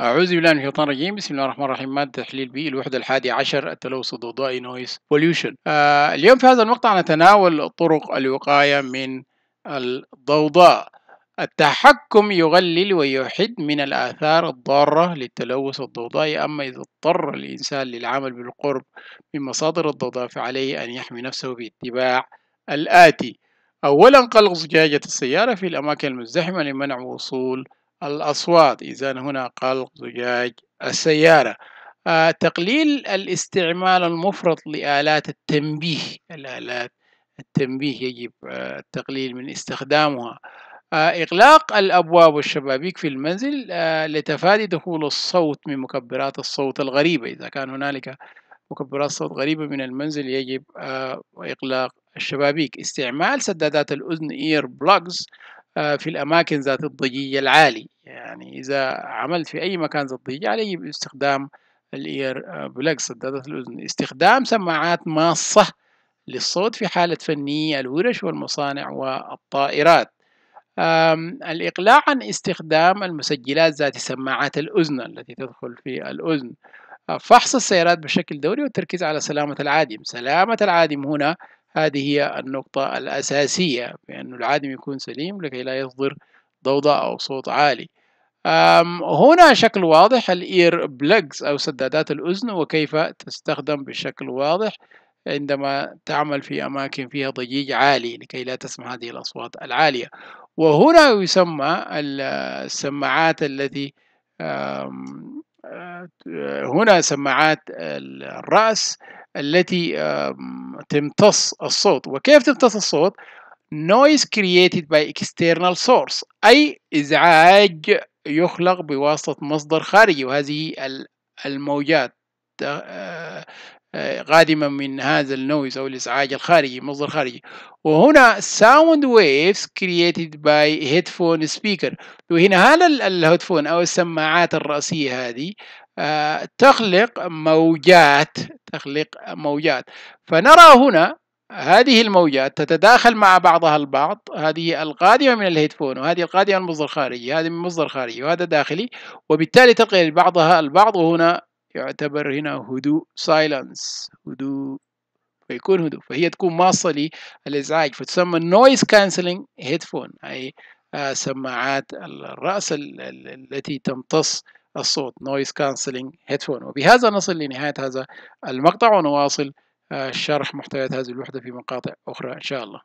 أعوذ بالله من الشيطان الرجيم بسم الله الرحمن الرحيم مادة تحليل بي الوحدة الحادي عشر التلوث الضوضائي نويز بوليوشن آه، اليوم في هذا المقطع نتناول طرق الوقاية من الضوضاء التحكم يغلل ويحد من الآثار الضارة للتلوث الضوضائي أما إذا اضطر الإنسان للعمل بالقرب من مصادر الضوضاء فعليه أن يحمي نفسه باتباع الآتي أولا قلق زجاجة السيارة في الأماكن المزدحمة لمنع وصول الأصوات إذا هنا قال زجاج السيارة آه تقليل الاستعمال المفرط لآلات التنبيه الآلات التنبيه يجب آه التقليل من استخدامها آه إغلاق الأبواب والشبابيك في المنزل آه، لتفادي دخول الصوت من مكبرات الصوت الغريبة إذا كان هنالك مكبرات صوت غريبة من المنزل يجب آه، إغلاق الشبابيك استعمال سدادات الأذن إير بلوكس آه، في الأماكن ذات الضجيج العالي يعني إذا عملت في أي مكان ذات ضجيج عليه باستخدام الإير آه، بلاك سدادة الأذن استخدام سماعات ماصة للصوت في حالة فني الورش والمصانع والطائرات الإقلاع عن استخدام المسجلات ذات سماعات الأذن التي تدخل في الأذن آه، فحص السيارات بشكل دوري والتركيز على سلامة العادم سلامة العادم هنا هذه هي النقطة الأساسية بأن العادم يكون سليم لكي لا يصدر ضوضاء أو صوت عالي هنا شكل واضح الإير بلاكس أو سدادات الأذن وكيف تستخدم بشكل واضح عندما تعمل في أماكن فيها ضجيج عالي لكي لا تسمع هذه الأصوات العالية وهنا يسمى السماعات التي أه، هنا سماعات الرأس التي تمتص الصوت وكيف تمتص الصوت noise created by external source أي إزعاج يخلق بواسطة مصدر خارجي وهذه الموجات قادمة آه، آه، من هذا النويز أو الإزعاج الخارجي مصدر خارجي وهنا sound waves created by headphone speaker وهنا هذا الهيدفون أو السماعات الرأسية هذه آه، تخلق موجات تخليق موجات فنرى هنا هذه الموجات تتداخل مع بعضها البعض هذه القادمة من الهيدفون وهذه القادمة من مصدر خارجي هذه من مصدر خارجي وهذا داخلي وبالتالي تقل بعضها البعض وهنا يعتبر هنا هدوء سايلنس هدوء فيكون هدوء فهي تكون ماصة للإزعاج فتسمى نويز كانسلينج هيدفون أي آه، سماعات الرأس التي تمتص الصوت نويز كانسلينج هيدفون وبهذا نصل لنهاية هذا المقطع ونواصل آه، شرح محتويات هذه الوحدة في مقاطع أخرى إن شاء الله